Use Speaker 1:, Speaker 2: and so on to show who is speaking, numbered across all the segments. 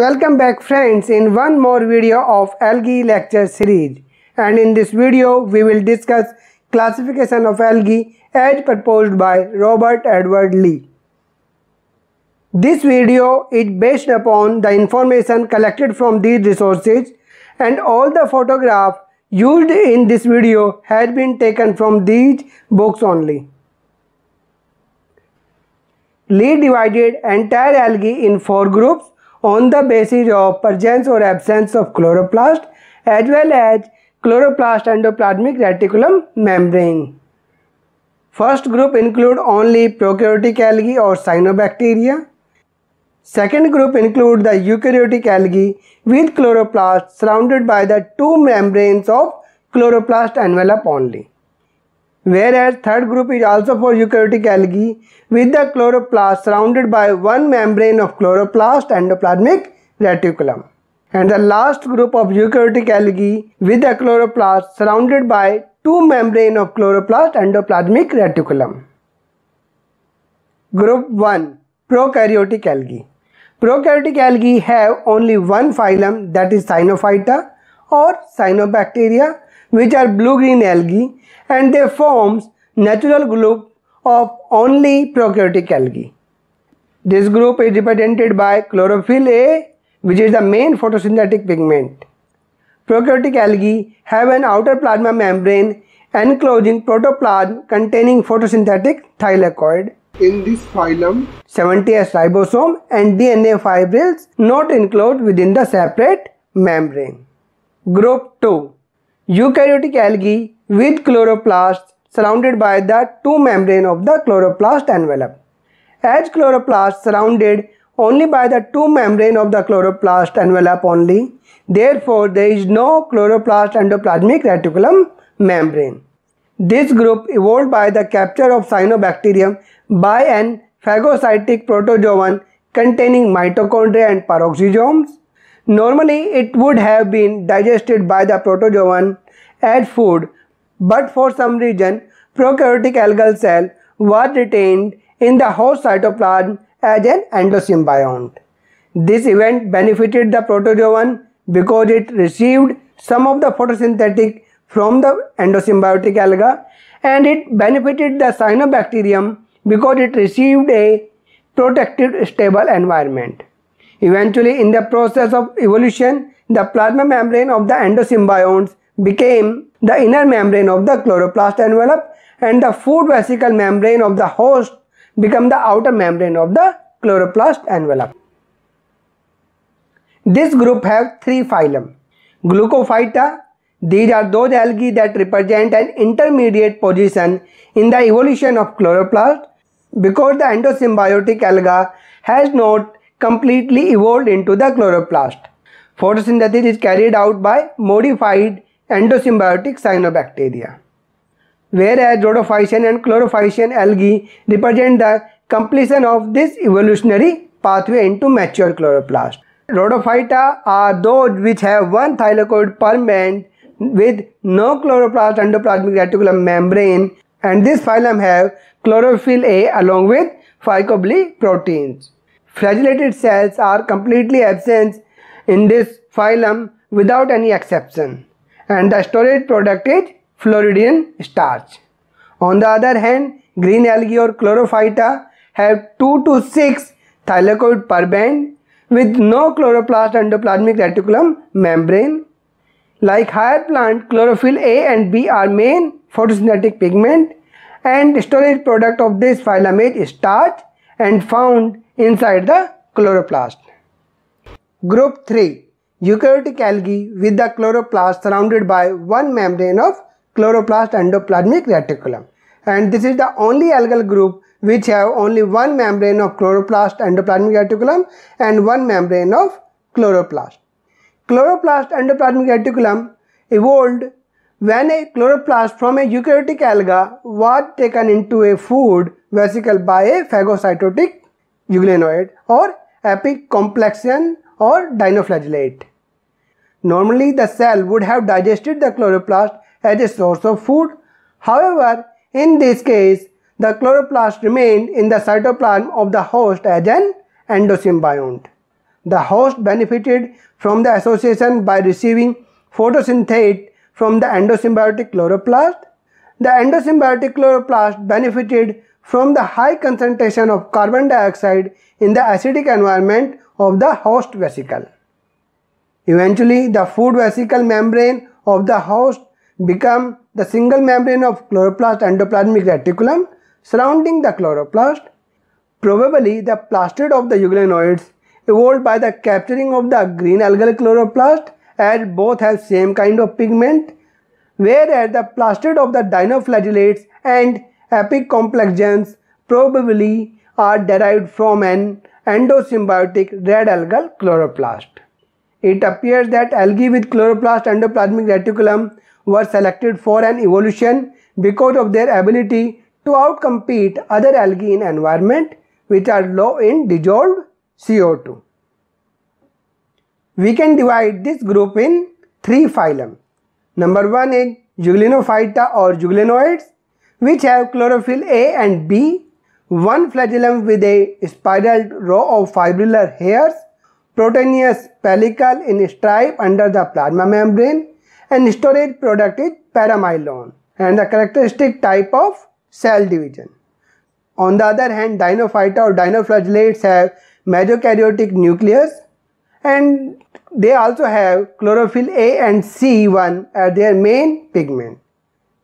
Speaker 1: Welcome back friends in one more video of algae lecture series and in this video we will discuss classification of algae as proposed by Robert Edward Lee. This video is based upon the information collected from these resources and all the photograph used in this video has been taken from these books only. Lee divided entire algae in four groups on the basis of presence or absence of chloroplast as well as chloroplast endoplasmic reticulum membrane. First group include only prokaryotic algae or cyanobacteria. Second group include the eukaryotic algae with chloroplast surrounded by the two membranes of chloroplast envelope only. Whereas third group is also for eukaryotic algae with the chloroplast surrounded by one membrane of chloroplast endoplasmic reticulum. And the last group of eukaryotic algae with the chloroplast surrounded by two membrane of chloroplast endoplasmic reticulum. Group 1 Prokaryotic algae Prokaryotic algae have only one phylum that is Cyanophyta or Cyanobacteria which are blue-green algae and they forms natural group of only prokaryotic algae. This group is represented by chlorophyll A which is the main photosynthetic pigment. Prokaryotic algae have an outer plasma membrane enclosing protoplasm containing photosynthetic thylakoid. In this phylum, 70S ribosome and DNA fibrils not enclosed within the separate membrane. Group 2 eukaryotic algae with chloroplast surrounded by the two membrane of the chloroplast envelope. As chloroplast surrounded only by the two membrane of the chloroplast envelope only, therefore there is no chloroplast endoplasmic reticulum membrane. This group evolved by the capture of cyanobacterium by an phagocytic protozoan containing mitochondria and peroxisomes Normally, it would have been digested by the protozoan as food, but for some reason, prokaryotic algal cell was retained in the host cytoplasm as an endosymbiont. This event benefited the protozoan because it received some of the photosynthetic from the endosymbiotic alga and it benefited the cyanobacterium because it received a protected stable environment. Eventually, in the process of evolution, the plasma membrane of the endosymbionts became the inner membrane of the chloroplast envelope and the food vesicle membrane of the host become the outer membrane of the chloroplast envelope. This group have three phylum. Glucophyta, these are those algae that represent an intermediate position in the evolution of chloroplast because the endosymbiotic alga has not completely evolved into the chloroplast. Photosynthesis is carried out by modified endosymbiotic cyanobacteria. Whereas rhodophycin and chlorophycin algae represent the completion of this evolutionary pathway into mature chloroplast. Rhodophyta are those which have one thylakoid permanent with no chloroplast endoplasmic reticulum membrane and this phylum have chlorophyll A along with phycobly proteins. Flagellated cells are completely absent in this phylum without any exception and the storage product is Floridian starch. On the other hand, green algae or chlorophyta have 2 to 6 thylakoid per band with no chloroplast endoplasmic reticulum membrane. Like higher plant, chlorophyll A and B are main photosynthetic pigment and storage product of this phylum is starch and found inside the chloroplast. Group 3 Eukaryotic algae with the chloroplast surrounded by one membrane of chloroplast endoplasmic reticulum. And this is the only algal group which have only one membrane of chloroplast endoplasmic reticulum and one membrane of chloroplast. Chloroplast endoplasmic reticulum evolved when a chloroplast from a eukaryotic alga was taken into a food vesicle by a phagocytotic euglenoid or epicomplexian or dinoflagellate. Normally the cell would have digested the chloroplast as a source of food. However, in this case, the chloroplast remained in the cytoplasm of the host as an endosymbiont. The host benefited from the association by receiving photosynthate from the endosymbiotic chloroplast. The endosymbiotic chloroplast benefited from the high concentration of carbon dioxide in the acidic environment of the host vesicle. Eventually, the food vesicle membrane of the host become the single membrane of chloroplast endoplasmic reticulum surrounding the chloroplast. Probably the plastid of the euglenoids evolved by the capturing of the green algal chloroplast as both have same kind of pigment whereas the plastid of the dinoflagellates and epicomplexans complex probably are derived from an endosymbiotic red algal chloroplast. It appears that algae with chloroplast endoplasmic reticulum were selected for an evolution because of their ability to outcompete other algae in environment which are low in dissolved CO2. We can divide this group in three phylum. Number one is Jugulinophyta or Jugulinoids which have chlorophyll A and B, one flagellum with a spiraled row of fibrillar hairs, proteinous pellicle in stripe under the plasma membrane and storage product is paramylon and the characteristic type of cell division. On the other hand, dinophyta or dinoflagellates have mesokaryotic nucleus and they also have chlorophyll A and C1 as their main pigment.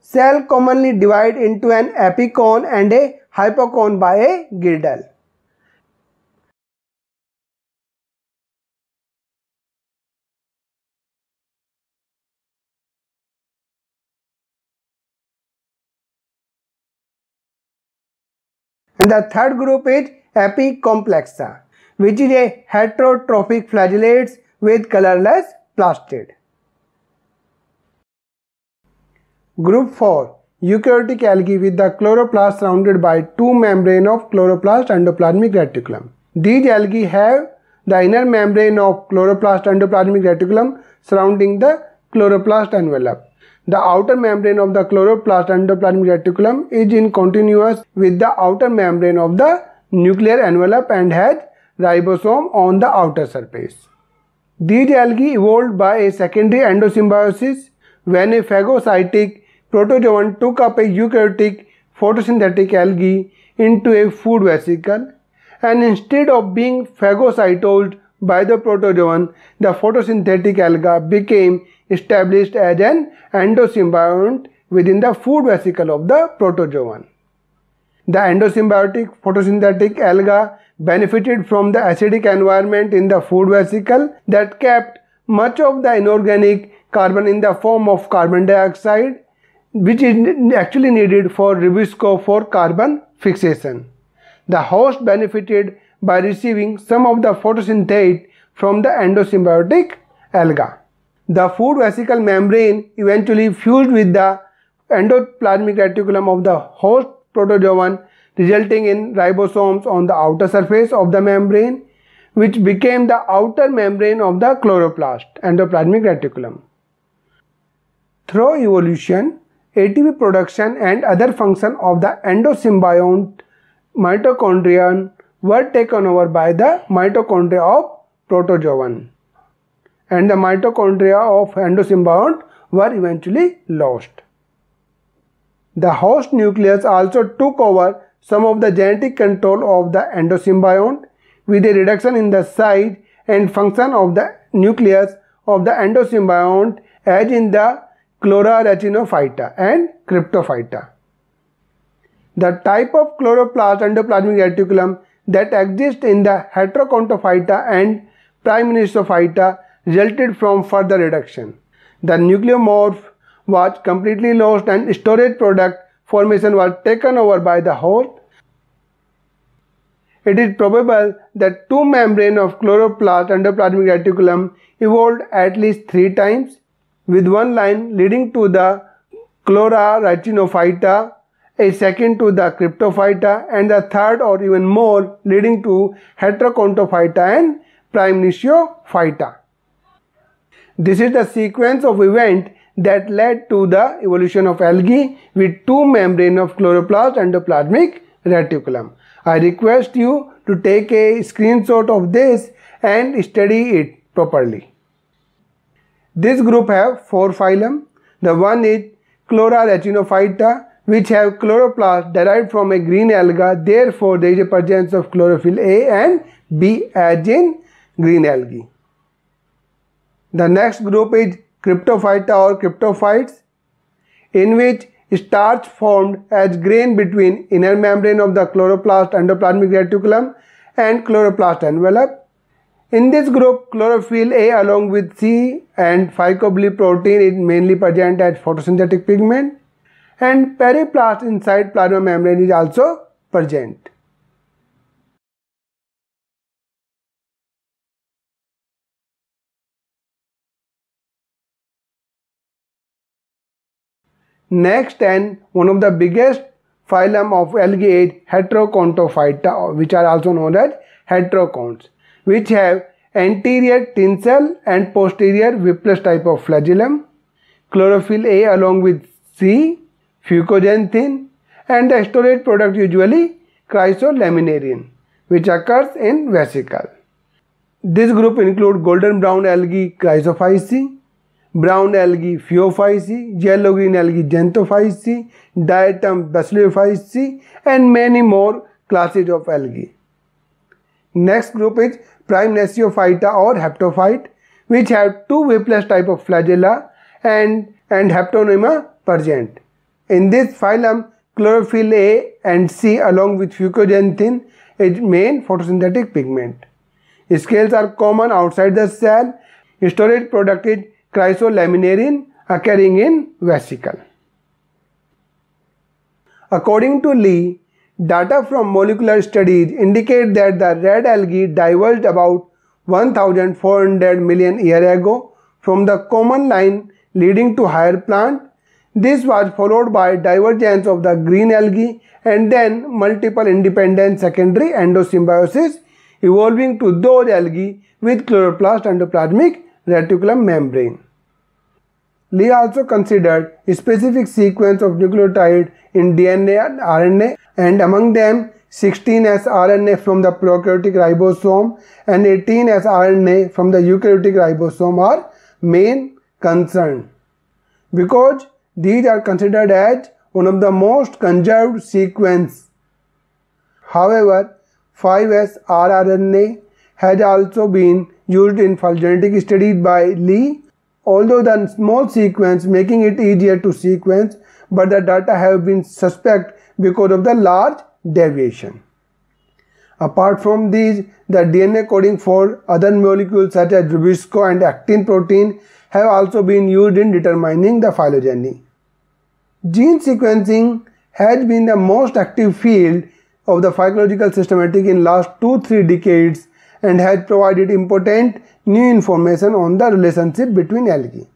Speaker 1: Cell commonly divide into an epicone
Speaker 2: and a hypocone by a girdle.
Speaker 1: And the third group is Apicomplexa, which is a
Speaker 2: heterotrophic flagellates with colorless plastid. Group 4 Eukaryotic algae with the chloroplast surrounded by two membrane of chloroplast endoplasmic reticulum. These algae have the inner membrane of chloroplast endoplasmic reticulum surrounding the chloroplast envelope. The outer membrane of the chloroplast endoplasmic reticulum is in continuous with the outer membrane of the nuclear envelope and has ribosome on the outer surface. These algae evolved by a secondary endosymbiosis when a phagocytic protozoan took up a eukaryotic photosynthetic algae into a food vesicle and instead of being phagocytosed by the protozoan, the photosynthetic alga became established as an endosymbiont within the food vesicle of the protozoan. The endosymbiotic photosynthetic alga benefited from the acidic environment in the food vesicle that kept much of the inorganic carbon in the form of carbon dioxide which is actually needed for Rubisco for carbon fixation. The host benefited by receiving some of the photosynthate from the endosymbiotic alga. The food vesicle membrane eventually fused with the endoplasmic reticulum of the host protozoan resulting in ribosomes on the outer surface of the membrane which became the outer membrane of the chloroplast endoplasmic reticulum. Through evolution, ATP production and other function of the endosymbiont mitochondrion were taken over by the mitochondria of protozoan and the mitochondria of endosymbiont were eventually lost. The host nucleus also took over some of the genetic control of the endosymbiont with a reduction in the size and function of the nucleus of the endosymbiont as in the chlorarachinophyta and cryptophyta. The type of chloroplast endoplasmic reticulum that exists in the heterocontophyta and primenophyta resulted from further reduction. The nucleomorph was completely lost and storage product formation was taken over by the whole. It is probable that two membranes of chloroplast endoplasmic reticulum evolved at least three times, with one line leading to the chlora retinophyta, a second to the cryptophyta, and the third or even more leading to heterocontophyta and primnitiophyta. This is the sequence of event that led to the evolution of algae with two membrane of chloroplast and the plasmic reticulum. I request you to take a screenshot of this and study it properly. This group have four phylum. The one is Chlorarachinophyta which have chloroplast derived from a green alga. Therefore, there is a presence of chlorophyll A and B as in green algae. The next group is cryptophyta or cryptophytes in which starch formed as grain between inner membrane of the chloroplast endoplasmic reticulum and chloroplast envelope. In this group, chlorophyll A along with C and phycoble protein is mainly present as photosynthetic pigment and periplast inside plasma membrane is also present. Next and one of the biggest phylum of algae is which are also known as heteroconts which have anterior tinsel and posterior whipless type of flagellum, chlorophyll A along with C, fucoxanthin, and the storage product usually chrysolaminarin which occurs in vesicle. This group include golden brown algae chrysophyce, brown algae phaeophyceae yellow green algae xanthophyceae diatom bacillariophyceae and many more classes of algae next group is prymnesiophyta or haptophyte which have two whiplash type of flagella and and haptonema present in this phylum chlorophyll A and C along with fucoxanthin is main photosynthetic pigment scales are common outside the cell storage product is chrysolaminarin occurring in vesicle. According to Lee, data from molecular studies indicate that the red algae diverged about 1400 million years ago from the common line leading to higher plant. This was followed by divergence of the green algae and then multiple independent secondary endosymbiosis evolving to those algae with chloroplast endoplasmic reticulum membrane. Lee also considered specific sequence of nucleotide in DNA and RNA and among them 16 as RNA from the prokaryotic ribosome and 18 as RNA from the eukaryotic ribosome are main concern because these are considered as one of the most conserved sequence. However, 5S rRNA has also been used in phylogenetic studies by Lee although the small sequence making it easier to sequence but the data have been suspect because of the large deviation. Apart from these, the DNA coding for other molecules such as rubisco and actin protein have also been used in determining the phylogeny. Gene sequencing has been the most active field of the phycological systematic in last 2-3 decades and had provided important new information on the relationship between algae.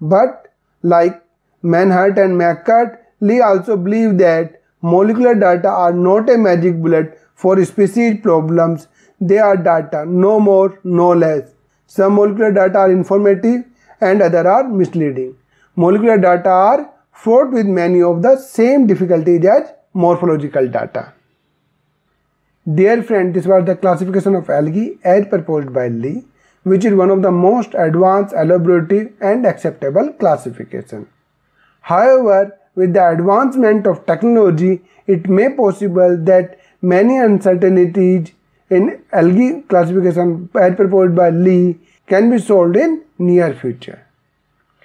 Speaker 2: But like Manhart and McCart, Lee also believed that molecular data are not a magic bullet for species problems. They are data, no more, no less. Some molecular data are informative and other are misleading. Molecular data are fraught with many of the same difficulties as morphological data. Dear friend, this was the classification of algae as proposed by Lee, which is one of the most advanced, elaborative and acceptable classification. However, with the advancement of technology, it may possible that many uncertainties in algae classification as proposed by Lee can be solved in near future.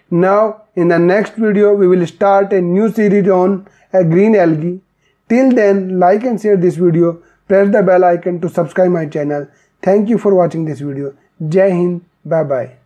Speaker 2: Now, in the next video, we will start a new series on a green algae. Till then, like and share this video press the bell icon to subscribe my channel. Thank you for watching this video. Jai Hind. Bye bye.